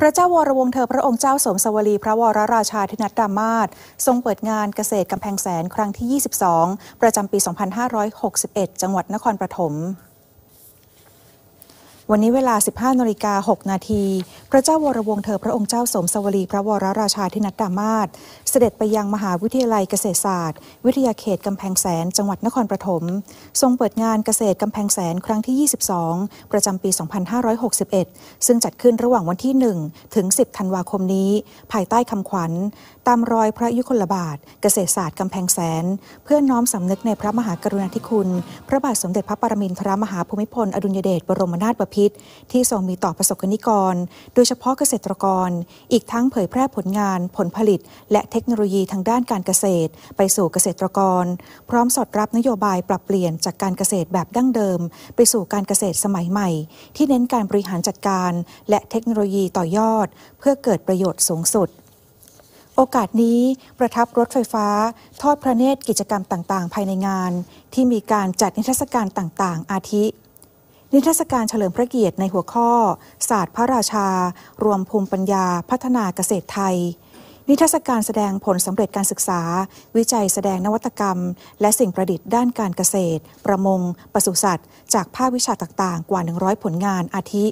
พระเจ้าวรวงเธอพระองค์เจ้าสมสวลีพระวรราชาธินัดดามาศทรงเปิดงานเกษตรกำแพงแสนครั้งที่ 22 ประจำปี 2561 จังหวัดนครปฐม วันนี้เวลา 15นาฬิกา6นาทีพระเจ้าวรวงเธอพระองค์เจ้าสมสวรี พระวรราชาธินัดดามาศเสด็จไปยังมหาวิทยาลัยเกษตรศาสตร์ วิทยาเขตกำแพงแสน จังหวัดนครปฐมทรงเปิดงานเกษตรกำแพงแสนครั้งที่ 22 ประจำปี 2561 ซึ่งจัดขึ้นระหว่างวันที่ 1 ถึง 10 ธันวาคมนี้ ภายใต้คำขวัญ ตามรอยพระยุคลบาท เกษตรศาสตร์กำแพงแสน เพื่อน้อมสำนึกในพระมหากรุณาธิคุณ พระบาทสมเด็จพระปรมินทรมหาภูมิพลอดุลยเดชบรมนาถบพิตรที่ทรงมีต่อประสบกนิกรโดยเฉพาะเกษตรกร อีกทั้งเผยแพร่ผลงานผลผลิตและเทคโนโลยีทางด้านการเกษตรไปสู่เกษตรกร พร้อมสอดรับนโยบายปรับเปลี่ยนจากการเกษตรแบบดั้งเดิมไปสู่การเกษตรสมัยใหม่ ที่เน้นการบริหารจัดการและเทคโนโลยีต่อยอดเพื่อเกิดประโยชน์สูงสุด โอกาสนี้ประทับรถไฟฟ้า ทอดพระเนตรกิจกรรมต่าง ๆ ภายในงาน ที่มีการจัดนิทรรศการต่าง ๆ อาทินิทรรศการเฉลิมพระเกียรติในหัวข้อ ศาสตร์พระราชา รวมภูมิปัญญาพัฒนาเกษตรไทย นิทรรศการแสดงผลสำเร็จการศึกษา วิจัยแสดงนวัตกรรม และสิ่งประดิษฐ์ด้านการเกษตร ประมงปศุสัตว์ จากภาควิชาต่างๆกว่า 100 ผลงานอาทิ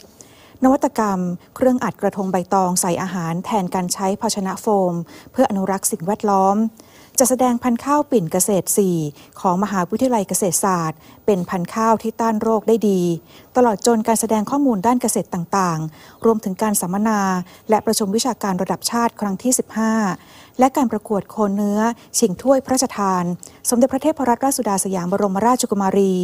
นวัตกรรม เครื่องอัดกระทงใบตองใส่อาหารแทนการใช้ภาชนะโฟม เพื่ออนุรักษ์สิ่งแวดล้อมจะแสดงพันธุ์ข้าวปิ่นเกษตร 4 ของมหาวิทยาลัยเกษตรศาสตร์ เป็นพันธุ์ข้าวที่ต้านโรคได้ดี ตลอดจนการแสดงข้อมูลด้านเกษตรต่างๆ รวมถึงการสัมมนา และประชุมวิชาการระดับชาติครั้งที่ 15และการประกวดโคนเนื้อชิงถ้วยพระราชทาน สมเด็จพระเทพรัตนราชสุดาสยามบรมราชกุมารี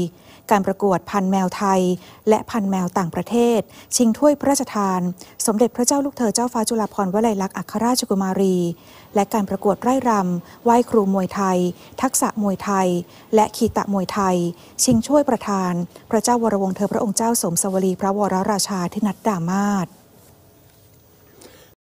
การประกวดพันแมวไทย และพันแมวต่างประเทศ ชิงถ้วยพระราชทาน สมเด็จพระเจ้าลูกเธอเจ้าฟ้าจุฬาภรณ์วลัยลักษณ์อัครราชกุมารี และการประกวดไร่รำไหว้ครูมวยไทย ทักษะมวยไทย และขีตะมวยไทย ชิงช่วยประธาน พระเจ้าวรวงเธอพระองค์เจ้าสมสวรีพระวรราชาีินัดดามาศ